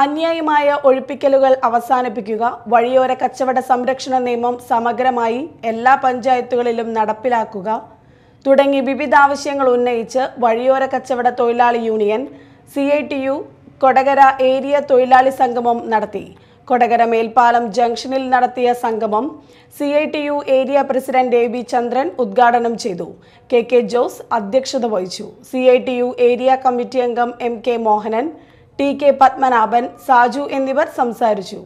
അന്യായമായ ഒഴിപ്പിക്കലുകൾ അവസാനിപ്പിക്കുക വഴിയോര കച്ചവട സംരക്ഷണ നിയമം സമഗ്രമായി എല്ലാ പഞ്ചായത്തുകളിലും നടപ്പിലാക്കുക തുടങ്ങി വിവിധ ആവശ്യങ്ങൾ ഉന്നയിച്ച് വഴിയോര കച്ചവട തൊഴിലാളി union C I T U Kodakara area തൊഴിലാളി സംഗമം നടത്തി കൊടകര മേൽപ്പാലം ജംഗ്ഷനിൽ നടത്തിയ സംഗമം C I T U area president A V Chandran ഉദ്ഘാടനം ചെയ്തു കെ കെ ജോസ് അധ്യക്ഷത വഹിച്ചു C I T U area committee അംഗം M K Mohanan T K Padmanabhan Saju എന്നിവർ സംസാരിച്ചു